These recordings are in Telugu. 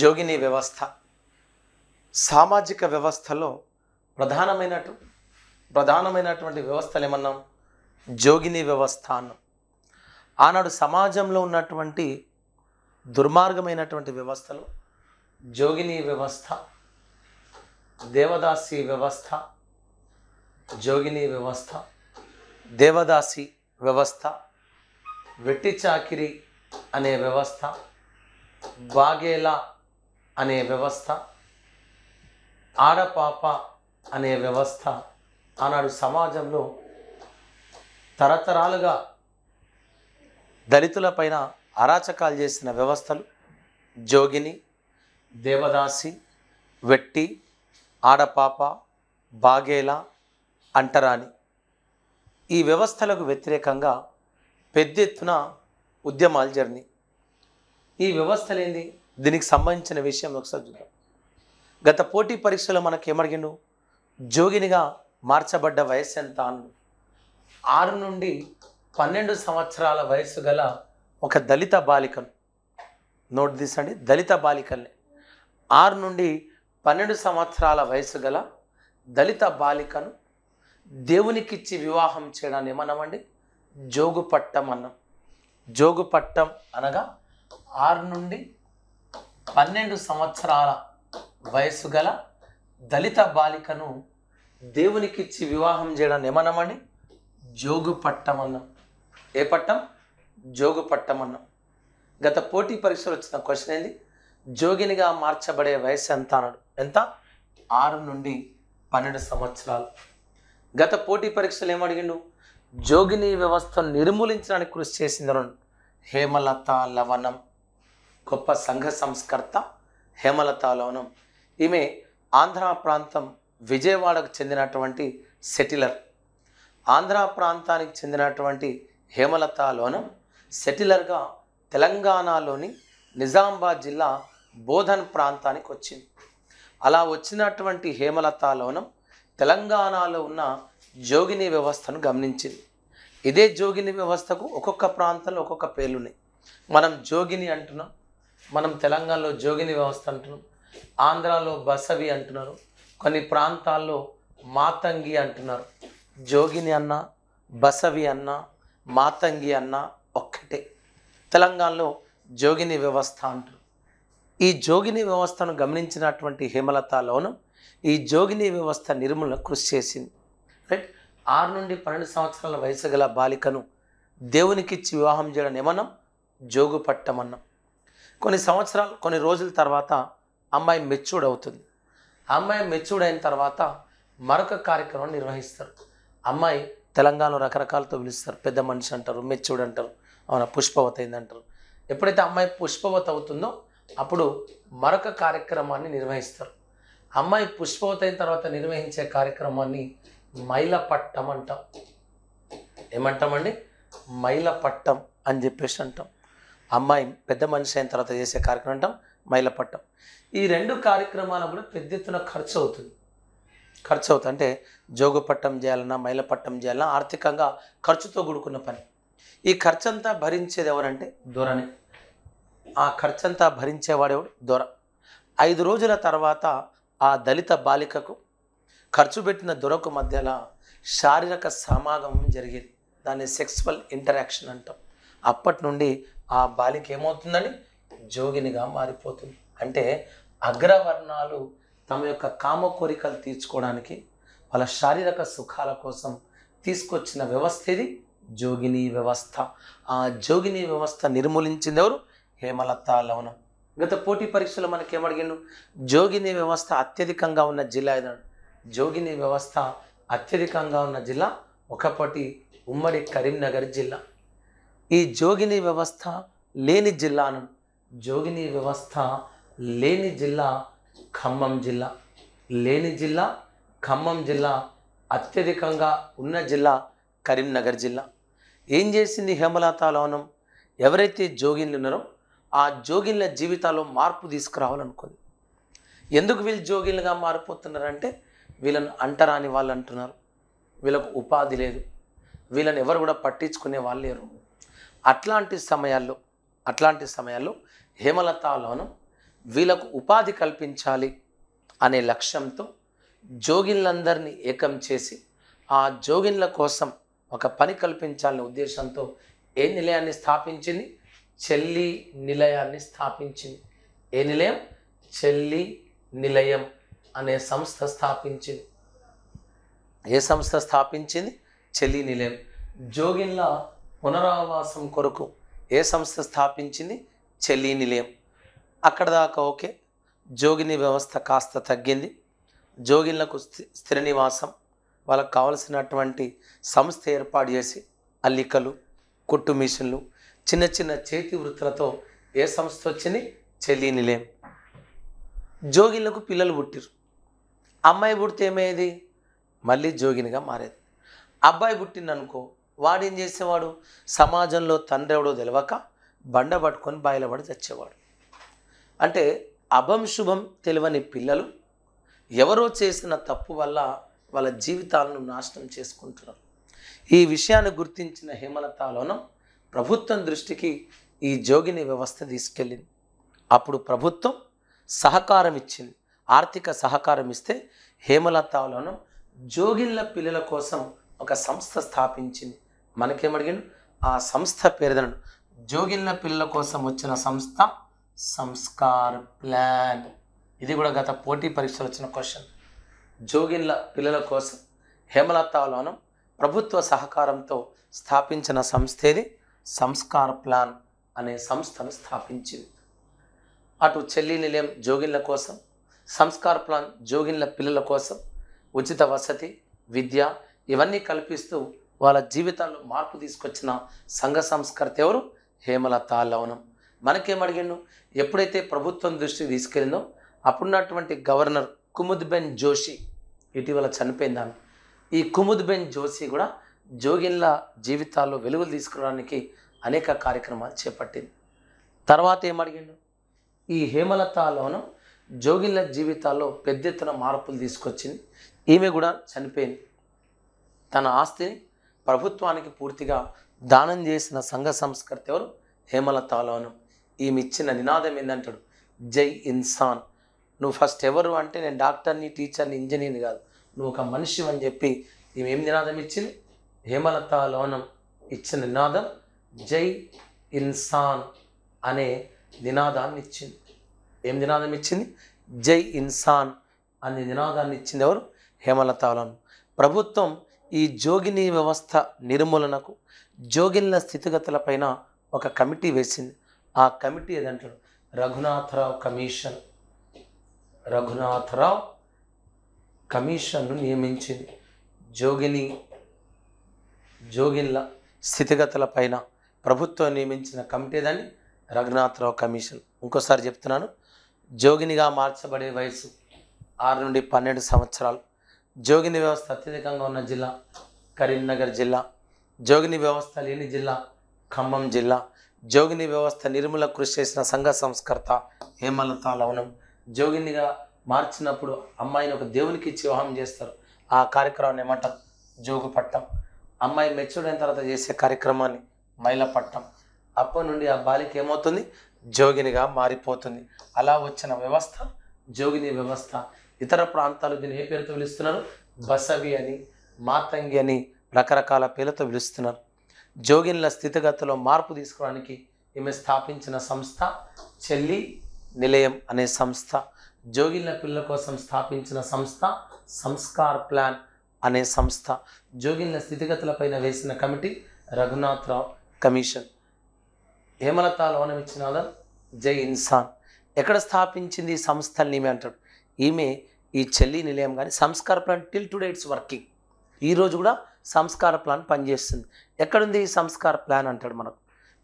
జోగిని వ్యవస్థ సామాజిక వ్యవస్థలో ప్రధానమైనటు ప్రధానమైనటువంటి వ్యవస్థలు ఏమన్నాం జోగిని వ్యవస్థ అన్నాం ఆనాడు సమాజంలో ఉన్నటువంటి దుర్మార్గమైనటువంటి వ్యవస్థలు జోగిని వ్యవస్థ దేవదాసి వ్యవస్థ జోగిని వ్యవస్థ దేవదాసి వ్యవస్థ వెట్టి చాకిరి అనే వ్యవస్థ బాగేలా అనే వ్యవస్థ ఆడపాప అనే వ్యవస్థ ఆనాడు సమాజంలో తరతరాలుగా దళితులపైన అరాచకాలు చేసిన వ్యవస్థలు జోగిని దేవదాసి వెట్టి ఆడపాప బాగేలా అంటరాని ఈ వ్యవస్థలకు వ్యతిరేకంగా పెద్ద ఎత్తున ఉద్యమాలు జరిగినాయి ఈ వ్యవస్థలేంది దీనికి సంబంధించిన విషయం ఒకసారి చూద్దాం గత పోటీ పరీక్షలో మనకి ఏమడిగిండు జోగినిగా మార్చబడ్డ వయస్సు ఎంత అన్ను ఆరు నుండి పన్నెండు సంవత్సరాల వయస్సు గల ఒక దళిత బాలికను నోట్ తీసండి దళిత బాలికల్ని ఆరు నుండి పన్నెండు సంవత్సరాల వయసు గల దళిత బాలికను దేవునికిచ్చి వివాహం చేయడాన్ని ఏమన్నామండి జోగుపట్టం అన్నాం జోగుపట్టం అనగా ఆరు నుండి పన్నెండు సంవత్సరాల వయసు గల దళిత బాలికను దేవునికిచ్చి వివాహం చేయడం ఏమన్నామండి జోగు ఏ పట్టం జోగు గత పోటీ పరీక్షలు వచ్చిన క్వశ్చన్ ఏంది జోగినిగా మార్చబడే వయసు ఎంత అన్నాడు ఎంత ఆరు నుండి పన్నెండు సంవత్సరాలు గత పోటీ పరీక్షలు ఏమడిగిండు జోగిని వ్యవస్థను నిర్మూలించడానికి కృషి చేసిందను హేమలత లవణం గొప్ప సంఘ సంస్కర్త హేమలతాలోనం ఈమె ఆంధ్ర ప్రాంతం విజయవాడకు చెందినటువంటి సెటిలర్ ఆంధ్ర ప్రాంతానికి చెందినటువంటి హేమలతాలోనం సెటిలర్గా తెలంగాణలోని నిజామాబాద్ జిల్లా బోధన్ ప్రాంతానికి వచ్చింది అలా వచ్చినటువంటి హేమలతాలోనం తెలంగాణలో ఉన్న జోగిని వ్యవస్థను గమనించింది ఇదే జోగిని వ్యవస్థకు ఒక్కొక్క ప్రాంతంలో ఒక్కొక్క పేర్లున్నాయి మనం జోగిని అంటున్నాం మనం తెలంగాణలో జోగిని వ్యవస్థ అంటున్నాం ఆంధ్రాలో బసవి అంటున్నారు కొన్ని ప్రాంతాల్లో మాతంగి అంటున్నారు జోగిని అన్న బసవి అన్న మాతంగి అన్న ఒక్కటే తెలంగాణలో జోగిని వ్యవస్థ అంటారు ఈ జోగిని వ్యవస్థను గమనించినటువంటి హేమలత ఈ జోగిని వ్యవస్థ నిర్మూలన కృషి చేసింది రైట్ ఆరు నుండి పన్నెండు సంవత్సరాల వయసు గల బాలికను దేవునికిచ్చి వివాహం చేయడం ఏమన్నాం జోగు పట్టమన్నాం కొన్ని సంవత్సరాలు కొన్ని రోజుల తర్వాత అమ్మాయి మెచ్యూర్డ్ అవుతుంది అమ్మాయి మెచ్యూర్డ్ అయిన తర్వాత మరొక కార్యక్రమం నిర్వహిస్తారు అమ్మాయి తెలంగాణలో రకరకాలతో పిలుస్తారు పెద్ద మనిషి అంటారు మెచ్యూర్డ్ అంటారు అవున పుష్పవత అయిందంటారు ఎప్పుడైతే అమ్మాయి పుష్పవత అవుతుందో అప్పుడు మరొక కార్యక్రమాన్ని నిర్వహిస్తారు అమ్మాయి పుష్పవత అయిన తర్వాత నిర్వహించే కార్యక్రమాన్ని మైలపట్టం అంటాం ఏమంటామండి మైలపట్టం అని చెప్పేసి అంటాం అమ్మాయి పెద్ద మనిషి అయిన తర్వాత చేసే కార్యక్రమం అంటాం మైలపట్టం ఈ రెండు కార్యక్రమాలు కూడా పెద్ద ఎత్తున ఖర్చు అవుతుంది ఖర్చు అవుతుంది అంటే జోగుపట్టం చేయాలన్నా మైలపట్టం చేయాలన్నా ఆర్థికంగా ఖర్చుతో కూడుకున్న పని ఈ ఖర్చంతా భరించేది ఎవరంటే దొరని ఆ ఖర్చంతా భరించేవాడెవడు దొర ఐదు రోజుల తర్వాత ఆ దళిత బాలికకు ఖర్చు పెట్టిన దొరకు మధ్యలో శారీరక సమాగమం జరిగేది దాన్ని సెక్స్వల్ ఇంటరాక్షన్ అంటాం అప్పటి నుండి ఆ బాలిక ఏమవుతుందని జోగినిగా మారిపోతుంది అంటే అగ్రవర్ణాలు తమ యొక్క కామ కోరికలు తీర్చుకోవడానికి వాళ్ళ శారీరక సుఖాల కోసం తీసుకొచ్చిన వ్యవస్థ ఇది జోగిని వ్యవస్థ ఆ జోగిని వ్యవస్థ నిర్మూలించింది ఎవరు హేమలత లవణం గత పోటీ పరీక్షలో మనకేమడిగిండు జోగిని వ్యవస్థ అత్యధికంగా ఉన్న జిల్లా ఏదన్నాడు జోగిని వ్యవస్థ అత్యధికంగా ఉన్న జిల్లా ఒకప్పటి ఉమ్మడి కరీంనగర్ జిల్లా ఈ జోగిని వ్యవస్థ లేని జిల్లాను జోగిని వ్యవస్థ లేని జిల్లా ఖమ్మం జిల్లా లేని జిల్లా ఖమ్మం జిల్లా అత్యధికంగా ఉన్న జిల్లా కరీంనగర్ జిల్లా ఏం చేసింది హేమలతా ఎవరైతే జోగిన్లు ఉన్నారో ఆ జోగిన్ల జీవితాల్లో మార్పు తీసుకురావాలనుకుంది ఎందుకు వీళ్ళు జోగిన్లుగా మారిపోతున్నారంటే వీళ్ళను అంటరాని వాళ్ళు అంటున్నారు వీళ్ళకు ఉపాధి లేదు వీళ్ళని ఎవరు కూడా పట్టించుకునే వాళ్ళు లేరు అట్లాంటి సమయాల్లో అట్లాంటి సమయాల్లో హేమలతాలోను వీళ్ళకు ఉపాధి కల్పించాలి అనే లక్ష్యంతో జోగిన్లందరినీ ఏకం చేసి ఆ జోగిన్ల కోసం ఒక పని కల్పించాలనే ఉద్దేశంతో ఏ నిలయాన్ని స్థాపించింది చెల్లి నిలయాన్ని స్థాపించింది ఏ నిలయం చెల్లి నిలయం అనే సంస్థ స్థాపించింది ఏ సంస్థ స్థాపించింది చెల్లి నిలయం జోగిన్ల పునరావాసం కొరకు ఏ సంస్థ స్థాపించింది చెల్లి నిలయం అక్కడ దాకా ఓకే జోగిని వ్యవస్థ కాస్త తగ్గింది జోగిళ్లకు స్థిర నివాసం వాళ్ళకు కావలసినటువంటి సంస్థ ఏర్పాటు చేసి అల్లికలు కుట్టు మిషన్లు చిన్న చిన్న చేతి వృత్తులతో ఏ సంస్థ వచ్చింది చెల్లి నిలయం జోగిళ్లకు పిల్లలు పుట్టిరు అమ్మాయి పుడితే ఏమయ్యేది మళ్ళీ జోగినిగా మారేది అబ్బాయి పుట్టిందనుకో వాడేం చేసేవాడు సమాజంలో తండ్రి ఎవడో తెలియక బండ పట్టుకొని బాయిలబడి చచ్చేవాడు అంటే అభం శుభం తెలియని పిల్లలు ఎవరో చేసిన తప్పు వల్ల వాళ్ళ జీవితాలను నాశనం చేసుకుంటున్నారు ఈ విషయాన్ని గుర్తించిన హేమలతలోనం ప్రభుత్వం దృష్టికి ఈ జోగిని వ్యవస్థ తీసుకెళ్ళింది అప్పుడు ప్రభుత్వం సహకారం ఇచ్చింది ఆర్థిక సహకారం ఇస్తే హేమలతలోనం జోగిళ్ళ పిల్లల కోసం ఒక సంస్థ స్థాపించింది అడిగాడు ఆ సంస్థ పేరుదనడు జోగిళ్ళ పిల్ల కోసం వచ్చిన సంస్థ సంస్కార్ ప్లాన్ ఇది కూడా గత పోటీ పరీక్షలు వచ్చిన క్వశ్చన్ జోగిళ్ళ పిల్లల కోసం హేమలతాలోనం ప్రభుత్వ సహకారంతో స్థాపించిన సంస్థేది సంస్కార్ ప్లాన్ అనే సంస్థను స్థాపించింది అటు చెల్లి నిలయం జోగిళ్ళ కోసం సంస్కార్ ప్లాన్ జోగిళ్ళ పిల్లల కోసం ఉచిత వసతి విద్య ఇవన్నీ కల్పిస్తూ వాళ్ళ జీవితాల్లో మార్పు తీసుకొచ్చిన సంఘ సంస్కర్త ఎవరు హేమలత లవనం మనకేమడిగిండు ఎప్పుడైతే ప్రభుత్వం దృష్టికి తీసుకెళ్ళిందో అప్పుడున్నటువంటి గవర్నర్ కుముద్బెన్ జోషి ఇటీవల చనిపోయిందాను ఈ కుముద్బెన్ జోషి కూడా జోగిన్ల జీవితాల్లో వెలుగులు తీసుకురావడానికి అనేక కార్యక్రమాలు చేపట్టింది తర్వాత ఏమడిగిండు ఈ హేమలత లవనం జోగిన్ల జీవితాల్లో పెద్ద ఎత్తున మార్పులు తీసుకొచ్చింది ఈమె కూడా చనిపోయింది తన ఆస్తిని ప్రభుత్వానికి పూర్తిగా దానం చేసిన సంఘ సంస్కర్త ఎవరు హేమలతాలోను లోను ఈమె ఇచ్చిన నినాదం ఏంటంటాడు జై ఇన్సాన్ నువ్వు ఫస్ట్ ఎవరు అంటే నేను డాక్టర్ని టీచర్ని ఇంజనీర్ని కాదు నువ్వు ఒక మనిషి అని చెప్పి ఈమె ఏం నినాదం ఇచ్చింది హేమలతాలోనం ఇచ్చిన నినాదం జై ఇన్సాన్ అనే నినాదాన్ని ఇచ్చింది ఏం నినాదం ఇచ్చింది జై ఇన్సాన్ అనే నినాదాన్ని ఇచ్చింది ఎవరు హేమలతాలోనం ప్రభుత్వం ఈ జోగిని వ్యవస్థ నిర్మూలనకు జోగిన్ల స్థితిగతులపైన ఒక కమిటీ వేసింది ఆ కమిటీ ఏదంటారు రఘునాథరావు కమిషన్ రఘునాథరావు కమిషన్ను నియమించింది జోగిని జోగిన్ల స్థితిగతులపైన ప్రభుత్వం నియమించిన కమిటీ దాన్ని రఘునాథరావు కమిషన్ ఇంకోసారి చెప్తున్నాను జోగినిగా మార్చబడే వయసు ఆరు నుండి పన్నెండు సంవత్సరాలు జోగిని వ్యవస్థ అత్యధికంగా ఉన్న జిల్లా కరీంనగర్ జిల్లా జోగిని వ్యవస్థ లేని జిల్లా ఖమ్మం జిల్లా జోగిని వ్యవస్థ నిర్మూల కృషి చేసిన సంఘ సంస్కర్త హేమలత లవణం జోగినిగా మార్చినప్పుడు అమ్మాయిని ఒక దేవునికి ఇచ్చి వివాహం చేస్తారు ఆ కార్యక్రమాన్ని ఏమంటాం జోగు పట్టం అమ్మాయి మెచ్యూర్డ్ అయిన తర్వాత చేసే కార్యక్రమాన్ని మైల పట్టం అప్పటి నుండి ఆ బాలిక ఏమవుతుంది జోగినిగా మారిపోతుంది అలా వచ్చిన వ్యవస్థ జోగిని వ్యవస్థ ఇతర ప్రాంతాలు దీన్ని ఏ పేరుతో పిలుస్తున్నారు బసవి అని మాతంగి అని రకరకాల పేర్లతో పిలుస్తున్నారు జోగిన్ల స్థితిగతిలో మార్పు తీసుకోవడానికి ఈమె స్థాపించిన సంస్థ చెల్లి నిలయం అనే సంస్థ జోగిన్ల పిల్లల కోసం స్థాపించిన సంస్థ సంస్కార్ ప్లాన్ అనే సంస్థ జోగిన్ల స్థితిగతులపైన వేసిన కమిటీ రఘునాథరావు కమిషన్ హేమలత ఇచ్చిన జై ఇన్సాన్ ఎక్కడ స్థాపించింది ఈ సంస్థల్ని ఈమె అంటాడు ఈమె ఈ చెల్లి నిలయం కానీ సంస్కార plan till today it's working ఈరోజు కూడా సంస్కార ప్లాన్ పనిచేస్తుంది ఎక్కడుంది ఈ సంస్కార ప్లాన్ అంటాడు మనకు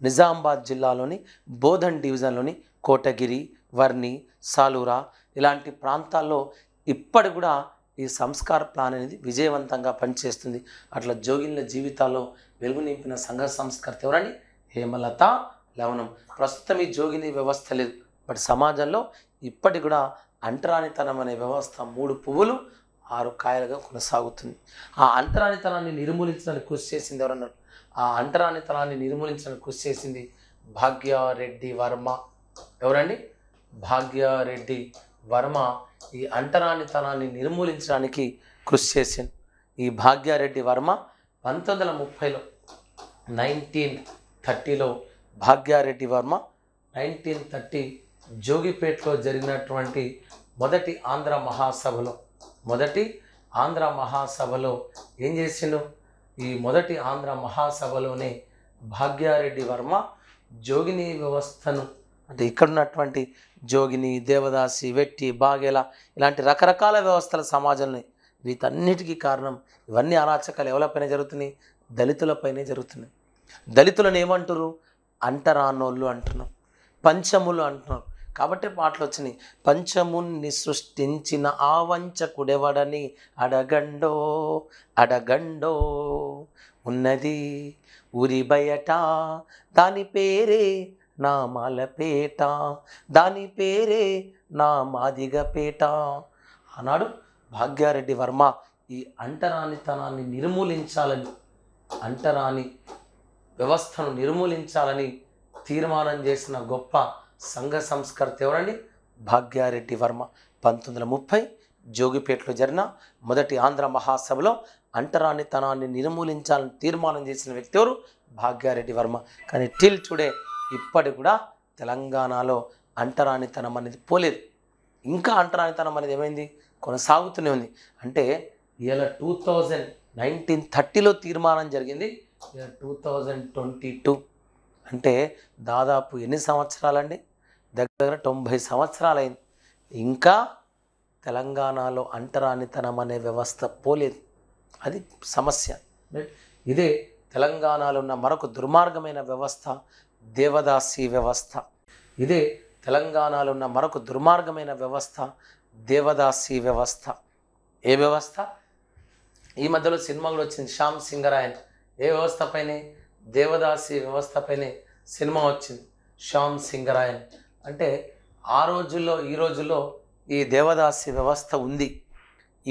నిజామాబాద్ జిల్లాలోని బోధన్ డివిజన్లోని కోటగిరి వర్ణి సాలూరా ఇలాంటి ప్రాంతాల్లో ఇప్పటి కూడా ఈ సంస్కార ప్లాన్ అనేది విజయవంతంగా పనిచేస్తుంది అట్లా జోగిన్ల జీవితాల్లో వెలుగు నింపిన సంఘ సంస్కర్త ఎవరండి హేమలత లవణం ప్రస్తుతం ఈ జోగిని వ్యవస్థ లేదు బట్ సమాజంలో ఇప్పటి కూడా అంటరానితనం అనే వ్యవస్థ మూడు పువ్వులు ఆరు కాయలుగా కొనసాగుతుంది ఆ అంటరానితనాన్ని నిర్మూలించడానికి కృషి చేసింది ఎవరన్నారు ఆ అంటరానితనాన్ని నిర్మూలించడానికి కృషి చేసింది భాగ్యారెడ్డి వర్మ ఎవరండి భాగ్యారెడ్డి వర్మ ఈ అంటరానితనాన్ని నిర్మూలించడానికి కృషి చేసింది ఈ భాగ్యారెడ్డి వర్మ పంతొమ్మిది వందల ముప్పైలో నైన్టీన్ థర్టీలో భాగ్యారెడ్డి వర్మ నైన్టీన్ థర్టీ జోగిపేట్లో జరిగినటువంటి మొదటి ఆంధ్ర మహాసభలో మొదటి ఆంధ్ర మహాసభలో ఏం చేసిండు ఈ మొదటి ఆంధ్ర మహాసభలోనే భాగ్యారెడ్డి వర్మ జోగిని వ్యవస్థను అంటే ఇక్కడ ఉన్నటువంటి జోగిని దేవదాసి వెట్టి బాగేల ఇలాంటి రకరకాల వ్యవస్థల సమాజంలో వీటన్నిటికీ కారణం ఇవన్నీ అరాచకాలు ఎవరిపైన జరుగుతున్నాయి దళితులపైనే జరుగుతున్నాయి దళితులను ఏమంటారు అంటరానోళ్ళు అంటున్నాం పంచములు అంటున్నారు కాబట్టి పాటలు వచ్చినాయి పంచమున్ని సృష్టించిన కుడెవడని అడగండో అడగండో ఉన్నది ఊరి బయట దాని పేరే నామాలపేట దాని పేరే నా మాదిగపేట అన్నాడు భాగ్యారెడ్డి వర్మ ఈ అంటరానితనాన్ని నిర్మూలించాలని అంటరాని వ్యవస్థను నిర్మూలించాలని తీర్మానం చేసిన గొప్ప సంఘ సంస్కర్త ఎవరండి భాగ్యారెడ్డి వర్మ పంతొమ్మిది వందల ముప్పై జోగిపేటలో జరిగిన మొదటి ఆంధ్ర మహాసభలో అంటరానితనాన్ని నిర్మూలించాలని తీర్మానం చేసిన వ్యక్తి ఎవరు భాగ్యారెడ్డి వర్మ కానీ టిల్ టుడే ఇప్పటి కూడా తెలంగాణలో అంటరానితనం అనేది పోలేదు ఇంకా అంటరానితనం అనేది ఏమైంది కొనసాగుతూనే ఉంది అంటే ఇవాళ టూ థౌజండ్ నైన్టీన్ థర్టీలో తీర్మానం జరిగింది టూ థౌజండ్ ట్వంటీ టూ అంటే దాదాపు ఎన్ని సంవత్సరాలండి దగ్గర దగ్గర తొంభై సంవత్సరాలైంది ఇంకా తెలంగాణలో అంటరానితనం అనే వ్యవస్థ పోలేదు అది సమస్య ఇదే తెలంగాణలో ఉన్న మరొక దుర్మార్గమైన వ్యవస్థ దేవదాసి వ్యవస్థ ఇదే తెలంగాణలో ఉన్న మరొక దుర్మార్గమైన వ్యవస్థ దేవదాసి వ్యవస్థ ఏ వ్యవస్థ ఈ మధ్యలో సినిమాలో వచ్చింది శ్యామ్ సింగరాయన్ ఏ వ్యవస్థ పైనే దేవదాసి వ్యవస్థపైనే సినిమా వచ్చింది శ్యామ్ సింగరాయన్ అంటే ఆ రోజుల్లో ఈ రోజుల్లో ఈ దేవదాసి వ్యవస్థ ఉంది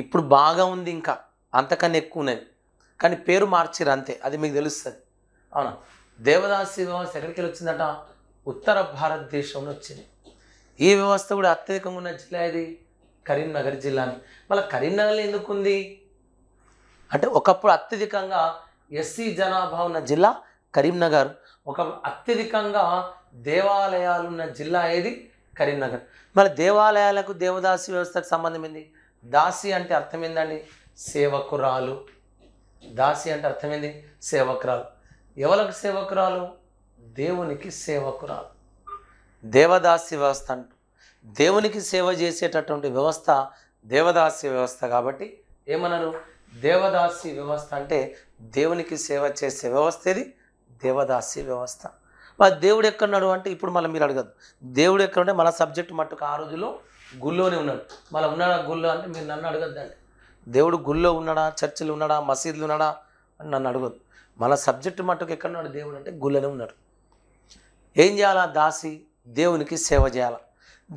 ఇప్పుడు బాగా ఉంది ఇంకా అంతకన్నా ఎక్కువ ఉన్నది కానీ పేరు మార్చిరు అంతే అది మీకు తెలుస్తుంది అవునా దేవదాసి వ్యవస్థ ఎక్కడికి వచ్చిందట ఉత్తర భారతదేశంలో వచ్చింది ఈ వ్యవస్థ కూడా అత్యధికంగా ఉన్న జిల్లా ఇది కరీంనగర్ జిల్లాని మళ్ళీ కరీంనగర్లో ఎందుకు ఉంది అంటే ఒకప్పుడు అత్యధికంగా ఎస్సీ జనాభా ఉన్న జిల్లా కరీంనగర్ ఒక అత్యధికంగా దేవాలయాలు ఉన్న జిల్లా ఏది కరీంనగర్ మరి దేవాలయాలకు దేవదాసి వ్యవస్థకు సంబంధమైంది దాసి అంటే అర్థం ఏందండి సేవకురాలు దాసి అంటే అర్థమైంది సేవకురాలు ఎవరికి సేవకురాలు దేవునికి సేవకురాలు దేవదాసి వ్యవస్థ అంటూ దేవునికి సేవ చేసేటటువంటి వ్యవస్థ దేవదాసి వ్యవస్థ కాబట్టి ఏమన్నారు దేవదాసి వ్యవస్థ అంటే దేవునికి సేవ చేసే వ్యవస్థ ఇది దేవదాసి వ్యవస్థ మరి దేవుడు ఎక్కడున్నాడు అంటే ఇప్పుడు మళ్ళీ మీరు అడగదు దేవుడు ఉంటే మన సబ్జెక్ట్ మట్టుకు ఆ రోజులో గుళ్ళోనే ఉన్నాడు మళ్ళీ ఉన్నాడా గుళ్ళో అంటే మీరు నన్ను అడగద్దండి దేవుడు గుళ్ళో ఉన్నాడా చర్చిలు ఉన్నాడా మసీదులు ఉన్నాడా అని నన్ను అడగదు మన సబ్జెక్ట్ మట్టుకు ఎక్కడున్నాడు దేవుడు అంటే గుళ్ళోనే ఉన్నాడు ఏం చేయాలా దాసి దేవునికి సేవ చేయాలా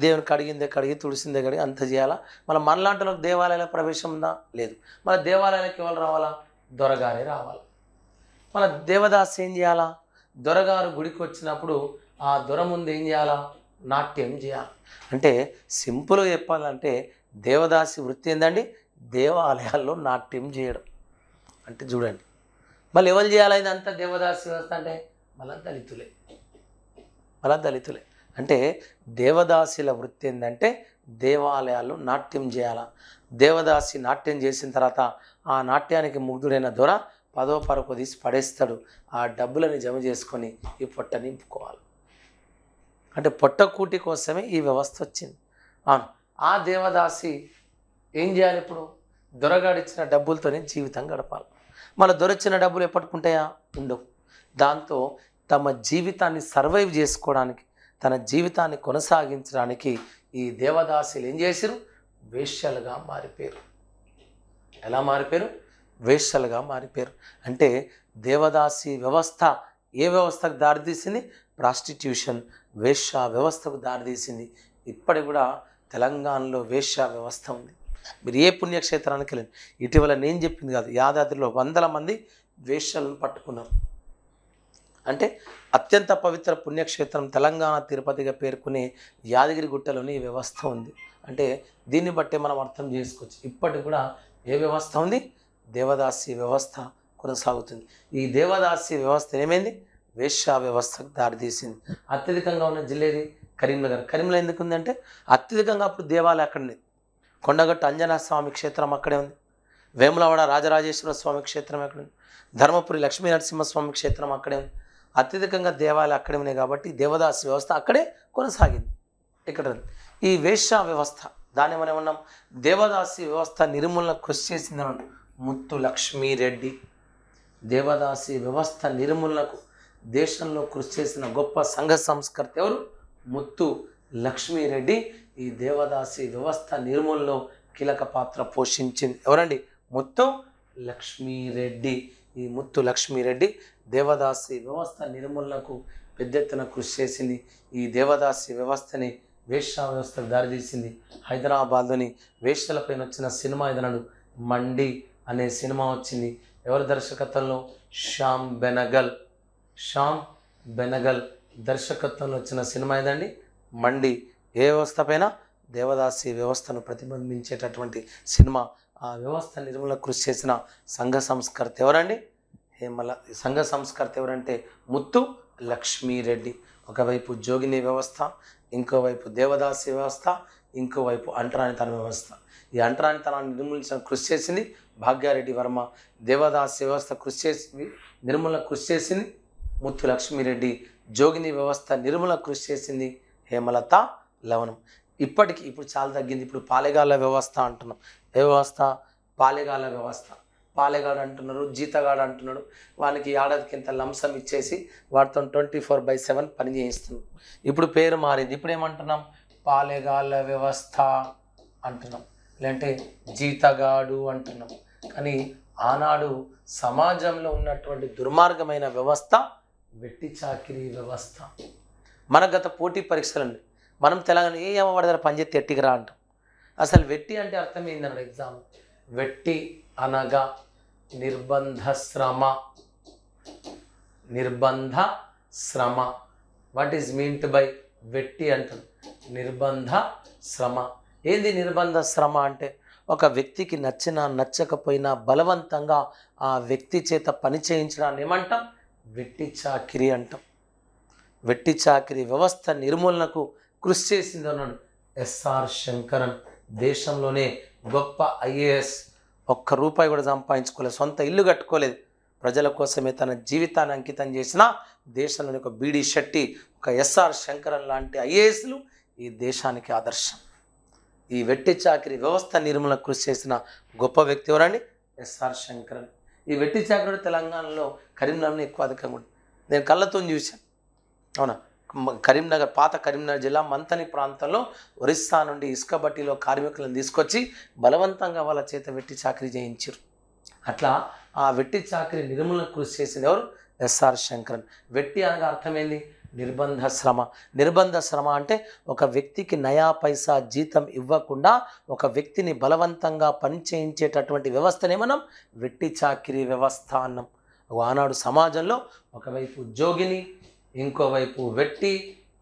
దేవుని కడిగిందే కడిగి తుడిసిందే కడిగి అంత చేయాలా మళ్ళీ మనలాంటి దేవాలయాల ప్రవేశం ఉందా లేదు మన దేవాలయాలకు ఎవరు రావాలా దొరగారే రావాలి మన దేవదాస్ ఏం చేయాలా దొరగారు గుడికి వచ్చినప్పుడు ఆ దొర ముందు ఏం చేయాలా నాట్యం చేయాలి అంటే సింపుల్గా చెప్పాలంటే దేవదాసి వృత్తి ఏంటండి దేవాలయాల్లో నాట్యం చేయడం అంటే చూడండి మళ్ళీ ఎవరు చేయాలి ఇదంతా దేవదాసి వ్యవస్థ అంటే మళ్ళా దళితులే మళ్ళా దళితులే అంటే దేవదాసిల వృత్తి ఏంటంటే దేవాలయాల్లో నాట్యం చేయాలా దేవదాసి నాట్యం చేసిన తర్వాత ఆ నాట్యానికి ముగ్ధుడైన దొర పదో పరకు తీసి పడేస్తాడు ఆ డబ్బులని జమ చేసుకొని ఈ పొట్ట నింపుకోవాలి అంటే పొట్టకూటి కోసమే ఈ వ్యవస్థ వచ్చింది అవును ఆ దేవదాసి ఏం చేయాలి ఇప్పుడు దొరగాడిచ్చిన డబ్బులతోనే జీవితం గడపాలి మళ్ళీ దొరచిన డబ్బులు ఎప్పటికుంటాయా ఉండవు దాంతో తమ జీవితాన్ని సర్వైవ్ చేసుకోవడానికి తన జీవితాన్ని కొనసాగించడానికి ఈ దేవదాసులు ఏం చేశారు వేష్యాలుగా మారిపోయారు ఎలా మారిపోయారు వేశ్యలుగా మారిపోయారు అంటే దేవదాసి వ్యవస్థ ఏ వ్యవస్థకు దారితీసింది ప్రాస్టిట్యూషన్ వేశ్య వ్యవస్థకు దారితీసింది ఇప్పటికి కూడా తెలంగాణలో వేశ్య వ్యవస్థ ఉంది మీరు ఏ పుణ్యక్షేత్రానికి వెళ్ళండి ఇటీవల నేను చెప్పింది కాదు యాదాద్రిలో వందల మంది వేష్యలను పట్టుకున్నారు అంటే అత్యంత పవిత్ర పుణ్యక్షేత్రం తెలంగాణ తిరుపతిగా పేర్కొనే యాదగిరి గుట్టలోని ఈ వ్యవస్థ ఉంది అంటే దీన్ని బట్టే మనం అర్థం చేసుకోవచ్చు ఇప్పటికి కూడా ఏ వ్యవస్థ ఉంది దేవదాసి వ్యవస్థ కొనసాగుతుంది ఈ దేవదాసి వ్యవస్థ ఏమైంది వేశ్య వ్యవస్థకు దారితీసింది అత్యధికంగా ఉన్న జిల్లేది కరీంనగర్ కరీంలో ఎందుకు ఉందంటే అత్యధికంగా అప్పుడు దేవాలయం అక్కడ ఉంది కొండగట్టు అంజనా స్వామి క్షేత్రం అక్కడే ఉంది వేములవాడ రాజరాజేశ్వర స్వామి క్షేత్రం అక్కడ ఉంది ధర్మపురి లక్ష్మీ నరసింహస్వామి క్షేత్రం అక్కడే ఉంది అత్యధికంగా దేవాలయం అక్కడే ఉన్నాయి కాబట్టి దేవదాసి వ్యవస్థ అక్కడే కొనసాగింది ఇక్కడ ఈ వేశ్య వ్యవస్థ దాన్ని మనం ఏమన్నాం దేవదాసి వ్యవస్థ నిర్మూలన కృషి చేసిందని ముత్తు లక్ష్మీరెడ్డి దేవదాసి వ్యవస్థ నిర్మూలనకు దేశంలో కృషి చేసిన గొప్ప సంఘ సంస్కర్త ఎవరు ముత్తు లక్ష్మీరెడ్డి ఈ దేవదాసి వ్యవస్థ నిర్మూలనలో కీలక పాత్ర పోషించింది ఎవరండి ముత్తు లక్ష్మీరెడ్డి ఈ ముత్తు లక్ష్మీరెడ్డి దేవదాసి వ్యవస్థ నిర్మూలనకు పెద్ద ఎత్తున కృషి చేసింది ఈ దేవదాసి వ్యవస్థని వేష వ్యవస్థకు దారితీసింది హైదరాబాద్లోని వేశ్యలపైన వచ్చిన సినిమా ఇదనడు మండి అనే సినిమా వచ్చింది ఎవరి దర్శకత్వంలో శ్యామ్ బెనగల్ శ్యామ్ బెనగల్ దర్శకత్వంలో వచ్చిన సినిమా ఏదండి మండి ఏ వ్యవస్థ పైన దేవదాసి వ్యవస్థను ప్రతిబింబించేటటువంటి సినిమా ఆ వ్యవస్థ నిర్మూలన కృషి చేసిన సంఘ సంస్కర్త ఎవరండి హేమల సంఘ సంస్కర్త ఎవరంటే ముత్తు లక్ష్మీరెడ్డి ఒకవైపు జోగిని వ్యవస్థ ఇంకోవైపు దేవదాసి వ్యవస్థ ఇంకోవైపు అంటరానితన వ్యవస్థ ఈ అంటరానితనాన్ని నిర్మూలించడం కృషి చేసింది భాగ్యారెడ్డి వర్మ దేవదాస్ వ్యవస్థ కృషి చేసి నిర్మల కృషి చేసింది ముత్తు లక్ష్మీరెడ్డి జోగిని వ్యవస్థ నిర్మల కృషి చేసింది హేమలత లవణం ఇప్పటికి ఇప్పుడు చాలా తగ్గింది ఇప్పుడు పాలేగాళ్ళ వ్యవస్థ అంటున్నాం ఏ వ్యవస్థ పాలేగాళ్ళ వ్యవస్థ పాలెగాడు అంటున్నారు జీతగాడు అంటున్నాడు వానికి ఏడాదికి ఇంత లంసం ఇచ్చేసి వాటితో ట్వంటీ ఫోర్ బై సెవెన్ పని చేయిస్తున్నాం ఇప్పుడు పేరు మారింది ఇప్పుడు ఏమంటున్నాం పాలేగాళ్ళ వ్యవస్థ అంటున్నాం లేదంటే జీతగాడు అంటున్నాం అని ఆనాడు సమాజంలో ఉన్నటువంటి దుర్మార్గమైన వ్యవస్థ వెట్టి చాకిరి వ్యవస్థ మన గత పోటీ అండి మనం తెలంగాణ ఏ ఏమవాడి దగ్గర ఎట్టికి ఎట్టికిరా అంటాం అసలు వెట్టి అంటే అర్థం ఏంటన్నాడు ఎగ్జామ్ వెట్టి అనగా నిర్బంధ శ్రమ నిర్బంధ శ్రమ వాట్ ఈజ్ మీంట్ బై వెట్టి అంటారు నిర్బంధ శ్రమ ఏంది నిర్బంధ శ్రమ అంటే ఒక వ్యక్తికి నచ్చినా నచ్చకపోయినా బలవంతంగా ఆ వ్యక్తి చేత పని చేయించడాన్ని ఏమంటాం వెట్టి చాకిరి అంటాం వెట్టి చాకిరి వ్యవస్థ నిర్మూలనకు కృషి చేసింది అన్నాడు ఎస్ఆర్ శంకరన్ దేశంలోనే గొప్ప ఐఏఎస్ ఒక్క రూపాయి కూడా సంపాదించుకోలేదు సొంత ఇల్లు కట్టుకోలేదు ప్రజల కోసమే తన జీవితాన్ని అంకితం చేసిన దేశంలోని ఒక బీడీ శెట్టి ఒక ఎస్ఆర్ శంకరన్ లాంటి ఐఏఎస్లు ఈ దేశానికి ఆదర్శం ఈ వెట్టి చాకరి వ్యవస్థ నిర్మూలన కృషి చేసిన గొప్ప వ్యక్తి ఎవరండి ఎస్ఆర్ శంకరన్ ఈ వెట్టి చాకరుడు తెలంగాణలో కరీంనగర్ని ఎక్కువ అధికంగా ఉంది నేను కళ్ళతో చూశాను అవునా కరీంనగర్ పాత కరీంనగర్ జిల్లా మంతని ప్రాంతంలో ఒరిస్సా నుండి ఇసుక బట్టిలో కార్మికులను తీసుకొచ్చి బలవంతంగా వాళ్ళ చేత వెట్టి చాకరీ చేయించారు అట్లా ఆ వెట్టి చాకరీ నిర్మూలన కృషి చేసింది ఎవరు ఎస్ఆర్ శంకరన్ వెట్టి అనగా అర్థమైంది నిర్బంధ శ్రమ నిర్బంధ శ్రమ అంటే ఒక వ్యక్తికి నయా పైసా జీతం ఇవ్వకుండా ఒక వ్యక్తిని బలవంతంగా పనిచేయించేటటువంటి వ్యవస్థనే మనం వెట్టి చాకిరీ వ్యవస్థ అన్నం ఆనాడు సమాజంలో ఒకవైపు జోగిని ఇంకోవైపు వెట్టి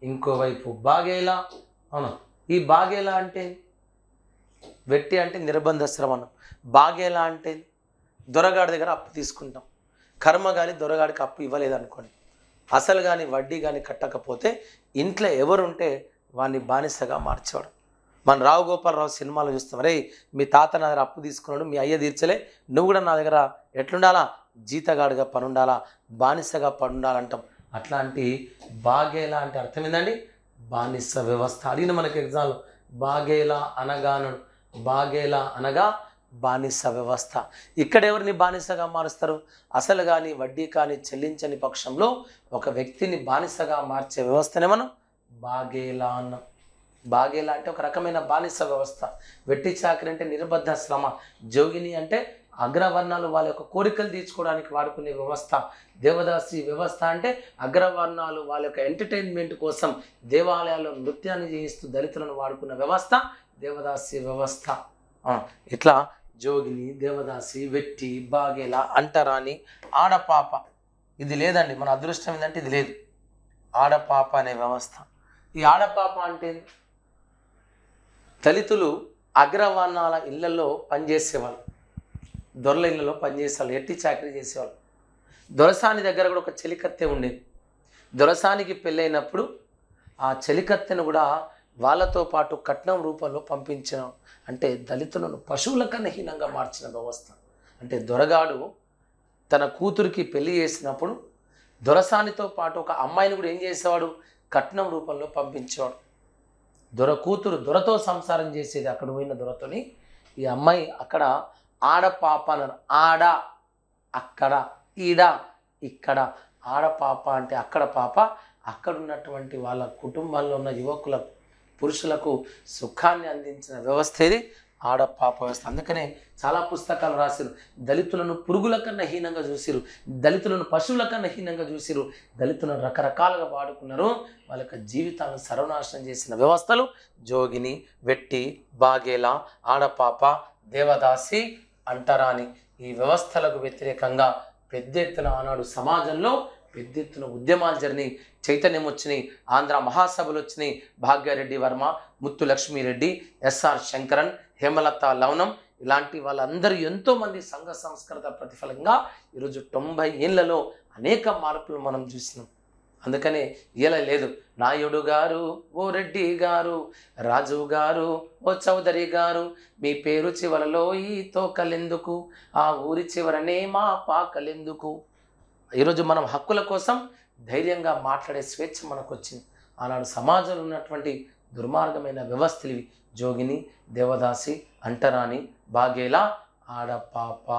ఇంకోవైపు బాగేలా అవును ఈ బాగేలా అంటే వెట్టి అంటే నిర్బంధ శ్రమణం బాగేలా అంటే దొరగాడి దగ్గర అప్పు తీసుకుంటాం కర్మ కానీ దొరగాడికి అప్పు ఇవ్వలేదనుకోండి అసలు కానీ వడ్డీ కానీ కట్టకపోతే ఇంట్లో ఎవరుంటే వాడిని బానిసగా మార్చేవాడు మన రావు గోపాలరావు సినిమాలో చూస్తాం రే మీ తాత నా దగ్గర అప్పు తీసుకున్నాడు మీ అయ్య తీర్చలే నువ్వు కూడా నా దగ్గర ఎట్లుండాలా జీతగాడిగా పనుండాలా బానిసగా పనుండాలంటాం అట్లాంటి బాగేలా అంటే అర్థం ఏందండి బానిస వ్యవస్థ అడిగిన మనకి ఎగ్జాంపుల్ బాగేలా అనగానడు బాగేలా అనగా బానిస వ్యవస్థ ఇక్కడ ఎవరిని బానిసగా మారుస్తారు అసలు కానీ వడ్డీ కానీ చెల్లించని పక్షంలో ఒక వ్యక్తిని బానిసగా మార్చే వ్యవస్థనే మనం బాగేలా అన్నాం బాగేలా అంటే ఒక రకమైన బానిస వ్యవస్థ వెట్టి చాకరి అంటే నిర్బద్ధ శ్రమ జోగిని అంటే అగ్రవర్ణాలు వాళ్ళ యొక్క కోరికలు తీర్చుకోవడానికి వాడుకునే వ్యవస్థ దేవదాసి వ్యవస్థ అంటే అగ్రవర్ణాలు వాళ్ళ యొక్క ఎంటర్టైన్మెంట్ కోసం దేవాలయాల్లో నృత్యాన్ని చేయిస్తూ దళితులను వాడుకున్న వ్యవస్థ దేవదాసి వ్యవస్థ ఇట్లా జోగిని దేవదాసి వెట్టి బాగేల అంటరాని ఆడపాప ఇది లేదండి మన అదృష్టం ఏంటంటే ఇది లేదు ఆడపాప అనే వ్యవస్థ ఈ ఆడపాప అంటే దళితులు అగ్రవర్ణాల ఇళ్లలో పనిచేసేవాళ్ళు దొరల ఇళ్లలో పనిచేసేవాళ్ళు ఎట్టి చాకరీ చేసేవాళ్ళు దొరసాని దగ్గర కూడా ఒక చలికత్తె ఉండేది దొరసానికి పెళ్ళైనప్పుడు ఆ చెలికత్తెను కూడా వాళ్ళతో పాటు కట్నం రూపంలో పంపించడం అంటే దళితులను పశువుల కన్నా హీనంగా మార్చిన వ్యవస్థ అంటే దొరగాడు తన కూతురికి పెళ్లి చేసినప్పుడు దొరసానితో పాటు ఒక అమ్మాయిని కూడా ఏం చేసేవాడు కట్నం రూపంలో పంపించేవాడు దొర కూతురు దొరతో సంసారం చేసేది అక్కడ పోయిన దొరతోని ఈ అమ్మాయి అక్కడ ఆడపాప అన్నారు ఆడ అక్కడ ఈడ ఇక్కడ ఆడపాప అంటే అక్కడ పాప అక్కడ ఉన్నటువంటి వాళ్ళ కుటుంబాల్లో ఉన్న యువకులకు పురుషులకు సుఖాన్ని అందించిన వ్యవస్థ ఇది ఆడపాప వ్యవస్థ అందుకనే చాలా పుస్తకాలు రాసిరు దళితులను పురుగుల కన్నా హీనంగా చూసిరు దళితులను పశువుల కన్నా హీనంగా చూసిరు దళితులను రకరకాలుగా వాడుకున్నారు వాళ్ళ యొక్క జీవితాలను సర్వనాశనం చేసిన వ్యవస్థలు జోగిని వెట్టి బాగేలా ఆడపాప దేవదాసి అంటరాని ఈ వ్యవస్థలకు వ్యతిరేకంగా పెద్ద ఎత్తున ఆనాడు సమాజంలో పెద్ద ఎత్తున ఉద్యమాలు జరిగినాయి చైతన్యం వచ్చినాయి ఆంధ్ర మహాసభలు వచ్చినాయి భాగ్యారెడ్డి వర్మ ముత్తు లక్ష్మీరెడ్డి ఎస్ఆర్ శంకరన్ హేమలత లవనం ఇలాంటి వాళ్ళందరూ ఎంతోమంది సంఘ సంస్కృత ప్రతిఫలంగా ఈరోజు తొంభై ఏళ్లలో అనేక మార్పులు మనం చూసినాం అందుకనే ఇలా లేదు నాయుడు గారు ఓ రెడ్డి గారు రాజు గారు ఓ చౌదరి గారు మీ పేరు చివరలో ఈ తోకలెందుకు ఆ ఊరి చివరనే మా పాకలెందుకు ఈరోజు మనం హక్కుల కోసం ధైర్యంగా మాట్లాడే స్వేచ్ఛ మనకు వచ్చింది ఆనాడు సమాజంలో ఉన్నటువంటి దుర్మార్గమైన వ్యవస్థలు జోగిని దేవదాసి అంటరాని బాగేలా ఆడపాప